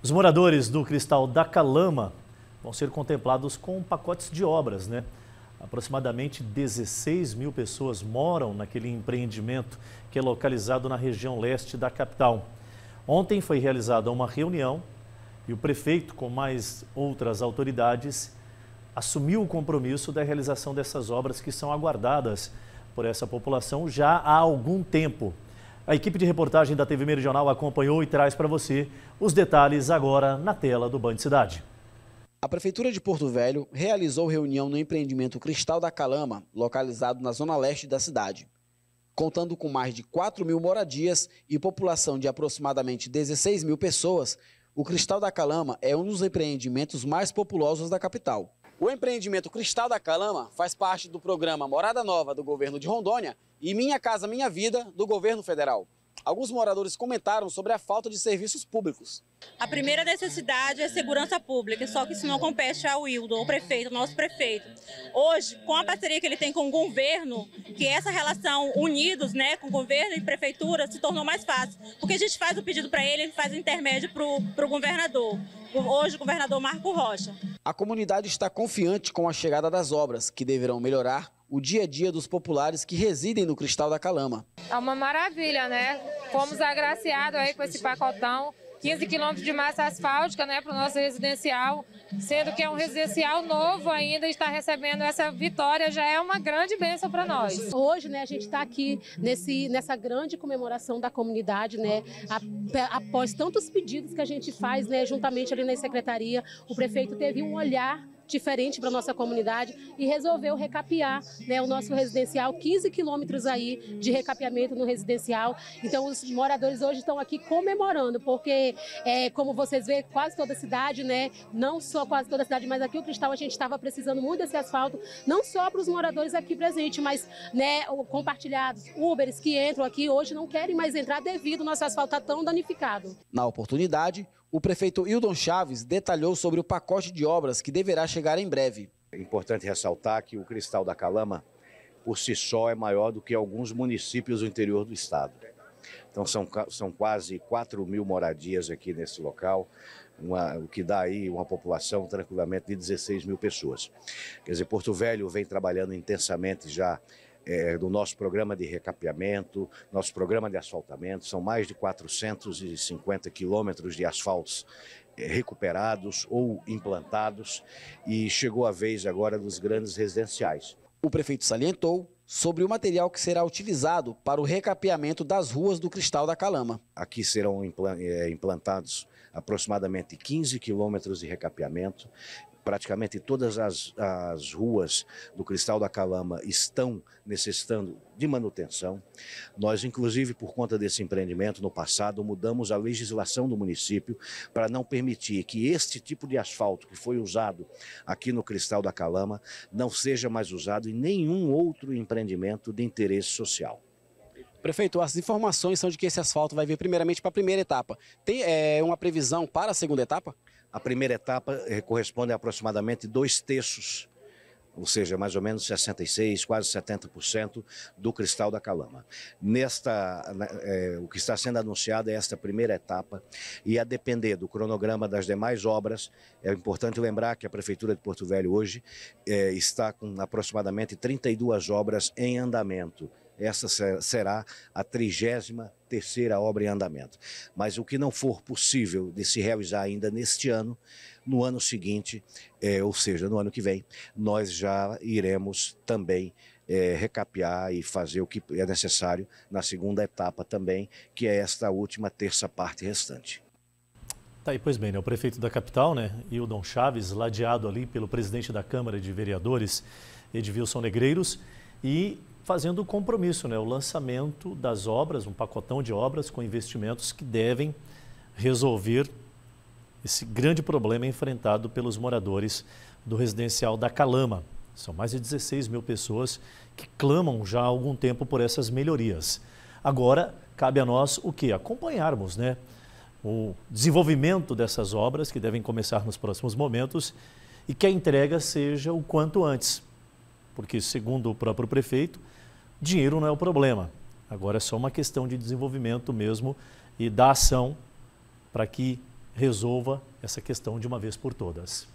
Os moradores do Cristal da Calama vão ser contemplados com pacotes de obras, né? Aproximadamente 16 mil pessoas moram naquele empreendimento que é localizado na região leste da capital. Ontem foi realizada uma reunião e o prefeito, com mais outras autoridades, assumiu o compromisso da realização dessas obras que são aguardadas por essa população já há algum tempo. A equipe de reportagem da TV Meridional acompanhou e traz para você os detalhes agora na tela do Band Cidade. A Prefeitura de Porto Velho realizou reunião no empreendimento Cristal da Calama, localizado na zona leste da cidade. Contando com mais de 4 mil moradias e população de aproximadamente 16 mil pessoas, o Cristal da Calama é um dos empreendimentos mais populosos da capital. O empreendimento Cristal da Calama faz parte do programa Morada Nova do governo de Rondônia, e Minha Casa Minha Vida do governo federal. Alguns moradores comentaram sobre a falta de serviços públicos. A primeira necessidade é segurança pública, só que isso não compete ao Wildo, ao prefeito, ao nosso prefeito. Hoje, com a parceria que ele tem com o governo, que é essa relação unidos, né, com governo e prefeitura, se tornou mais fácil. Porque a gente faz o pedido para ele, ele faz o intermédio para o governador. Hoje, o governador Marco Rocha. A comunidade está confiante com a chegada das obras, que deverão melhorar o dia a dia dos populares que residem no Cristal da Calama. É uma maravilha, né? Fomos agraciados aí com esse pacotão, 15 quilômetros de massa asfáltica né, para o nosso residencial, sendo que é um residencial novo ainda, está recebendo essa vitória, já é uma grande bênção para nós. Hoje né, a gente está aqui nesse, nessa grande comemoração da comunidade, né, após tantos pedidos que a gente faz né, juntamente ali na secretaria, o prefeito teve um olhar diferente para nossa comunidade e resolveu recapear né, o nosso residencial, 15 quilômetros aí de recapeamento no residencial. Então os moradores hoje estão aqui comemorando, porque é, como vocês veem, quase toda a cidade, né, não só quase toda a cidade, mas aqui o Cristal a gente estava precisando muito desse asfalto, não só para os moradores aqui presentes, mas né, compartilhados, Uberes que entram aqui hoje não querem mais entrar devido ao nosso asfalto tá tão danificado. Na oportunidade, o prefeito Hildon Chaves detalhou sobre o pacote de obras que deverá chegar chegar em breve. É importante ressaltar que o cristal da Calama, por si só, é maior do que alguns municípios do interior do estado. Então são, são quase 4 mil moradias aqui nesse local, uma, o que dá aí uma população tranquilamente de 16 mil pessoas. Quer dizer, Porto Velho vem trabalhando intensamente já é, do nosso programa de recapeamento, nosso programa de asfaltamento. São mais de 450 quilômetros de asfaltos é, recuperados ou implantados e chegou a vez agora dos grandes residenciais. O prefeito salientou sobre o material que será utilizado para o recapeamento das ruas do Cristal da Calama. Aqui serão é, implantados aproximadamente 15 quilômetros de recapeamento, praticamente todas as, as ruas do Cristal da Calama estão necessitando de manutenção. Nós, inclusive, por conta desse empreendimento, no passado, mudamos a legislação do município para não permitir que este tipo de asfalto que foi usado aqui no Cristal da Calama não seja mais usado em nenhum outro empreendimento de interesse social. Prefeito, as informações são de que esse asfalto vai vir primeiramente para a primeira etapa. Tem é, uma previsão para a segunda etapa? A primeira etapa eh, corresponde a aproximadamente dois terços ou seja, mais ou menos 66, quase 70% do cristal da Calama. Nesta, é, o que está sendo anunciado é esta primeira etapa e a depender do cronograma das demais obras, é importante lembrar que a Prefeitura de Porto Velho hoje é, está com aproximadamente 32 obras em andamento. Essa será a 33ª obra em andamento. Mas o que não for possível de se realizar ainda neste ano, no ano seguinte, é, ou seja, no ano que vem, nós já iremos também é, recapear e fazer o que é necessário na segunda etapa também, que é esta última terça parte restante. Tá aí, pois bem, né? o prefeito da capital, né, Hildon Chaves, ladeado ali pelo presidente da Câmara de Vereadores, Edvilson Negreiros, e fazendo o compromisso, né? o lançamento das obras, um pacotão de obras com investimentos que devem resolver esse grande problema enfrentado pelos moradores do residencial da Calama. São mais de 16 mil pessoas que clamam já há algum tempo por essas melhorias. Agora, cabe a nós o que? Acompanharmos né? o desenvolvimento dessas obras, que devem começar nos próximos momentos, e que a entrega seja o quanto antes. Porque, segundo o próprio prefeito, dinheiro não é o problema. Agora é só uma questão de desenvolvimento mesmo e da ação para que resolva essa questão de uma vez por todas.